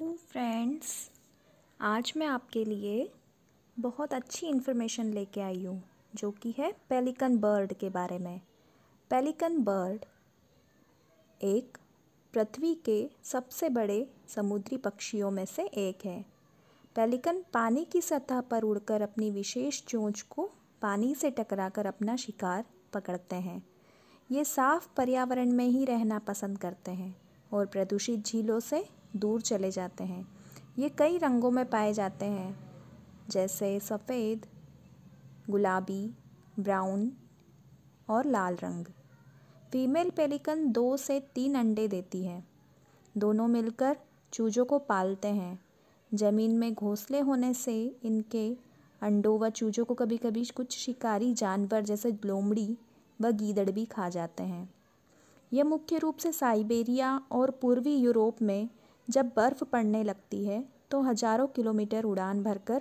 hello friends आज मैं आपके लिए बहुत अच्छी इन्फॉर्मेशन लेके आई हूँ जो कि है पेलिकन बर्ड के बारे में पेलिकन बर्ड एक पृथ्वी के सबसे बड़े समुद्री पक्षियों में से एक है पेलिकन पानी की सतह पर उड़कर अपनी विशेष चोंच को पानी से टकराकर अपना शिकार पकड़ते हैं ये साफ पर्यावरण में ही रहना पसंद करते हैं और प्रदूषित झीलों से दूर चले जाते हैं ये कई रंगों में पाए जाते हैं जैसे सफ़ेद गुलाबी ब्राउन और लाल रंग फीमेल पेलिकन दो से तीन अंडे देती है दोनों मिलकर चूजों को पालते हैं ज़मीन में घोंसले होने से इनके अंडों व चूजों को कभी कभी कुछ शिकारी जानवर जैसे लोमड़ी व गीदड़ भी खा जाते हैं यह मुख्य रूप से साइबेरिया और पूर्वी यूरोप में जब बर्फ़ पड़ने लगती है तो हज़ारों किलोमीटर उड़ान भरकर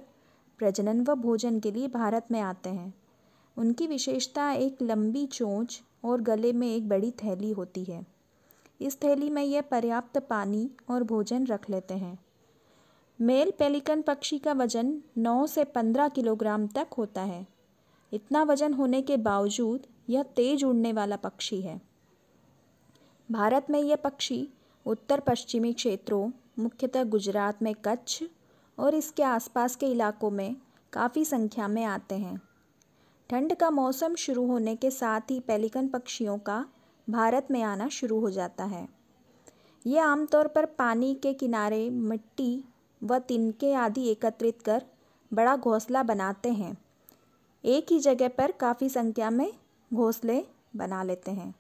प्रजनन व भोजन के लिए भारत में आते हैं उनकी विशेषता एक लंबी चोंच और गले में एक बड़ी थैली होती है इस थैली में यह पर्याप्त पानी और भोजन रख लेते हैं मेल पेलिकन पक्षी का वज़न 9 से 15 किलोग्राम तक होता है इतना वज़न होने के बावजूद यह तेज़ उड़ने वाला पक्षी है भारत में ये पक्षी उत्तर पश्चिमी क्षेत्रों मुख्यतः गुजरात में कच्छ और इसके आसपास के इलाकों में काफ़ी संख्या में आते हैं ठंड का मौसम शुरू होने के साथ ही पेलिकन पक्षियों का भारत में आना शुरू हो जाता है ये आमतौर पर पानी के किनारे मिट्टी व तिनके आदि एकत्रित कर बड़ा घोंसला बनाते हैं एक ही जगह पर काफ़ी संख्या में घोंसले बना लेते हैं